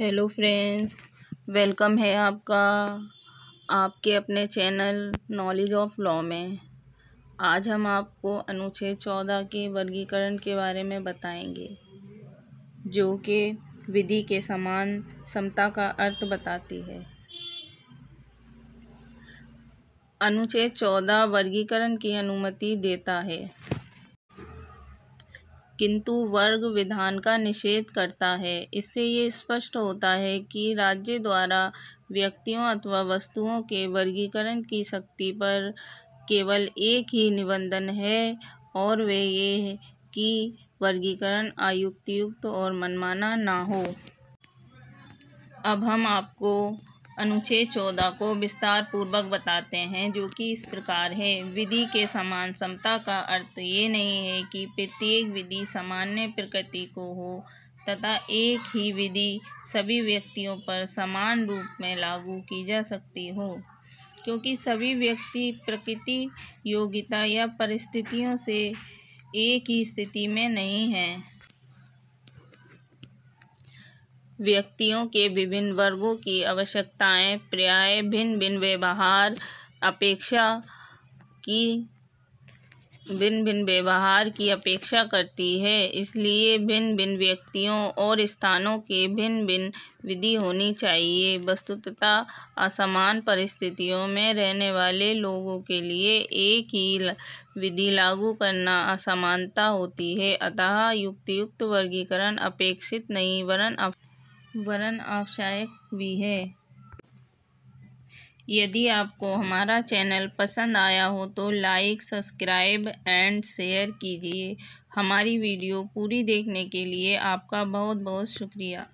hello friends welcome है आपका आपके अपने चैनल नॉलेज ऑफ लॉ में आज हम आपको अनुच्छेद चौदह के वर्गीकरण के बारे में बताएंगे जो कि विधि के समान समता का अर्थ बताती है अनुच्छेद चौदह वर्गीकरण की अनुमति देता है किंतु वर्ग विधान का निषेध करता है इससे ये स्पष्ट होता है कि राज्य द्वारा व्यक्तियों अथवा वस्तुओं के वर्गीकरण की शक्ति पर केवल एक ही निबंधन है और वे ये है कि वर्गीकरण आयुक्तयुक्त और मनमाना ना हो अब हम आपको अनुच्छेद चौदह को विस्तार पूर्वक बताते हैं जो कि इस प्रकार है विधि के समान समता का अर्थ ये नहीं है कि प्रत्येक विधि सामान्य प्रकृति को हो तथा एक ही विधि सभी व्यक्तियों पर समान रूप में लागू की जा सकती हो क्योंकि सभी व्यक्ति प्रकृति योग्यता या परिस्थितियों से एक ही स्थिति में नहीं हैं व्यक्तियों के विभिन्न वर्गों की आवश्यकताएं प्राय भिन्न भिन्न व्यवहार अपेक्षा की भिन्न भिन्न व्यवहार की अपेक्षा करती है इसलिए भिन्न भिन्न व्यक्तियों और स्थानों के भिन्न भिन्न विधि होनी चाहिए वस्तुतः असमान परिस्थितियों में रहने वाले लोगों के लिए एक ही विधि लागू करना असमानता होती है अतः युक्तियुक्त वर्गीकरण अपेक्षित नहीं वरन वरन आवश्यक भी है यदि आपको हमारा चैनल पसंद आया हो तो लाइक सब्सक्राइब एंड शेयर कीजिए हमारी वीडियो पूरी देखने के लिए आपका बहुत बहुत शुक्रिया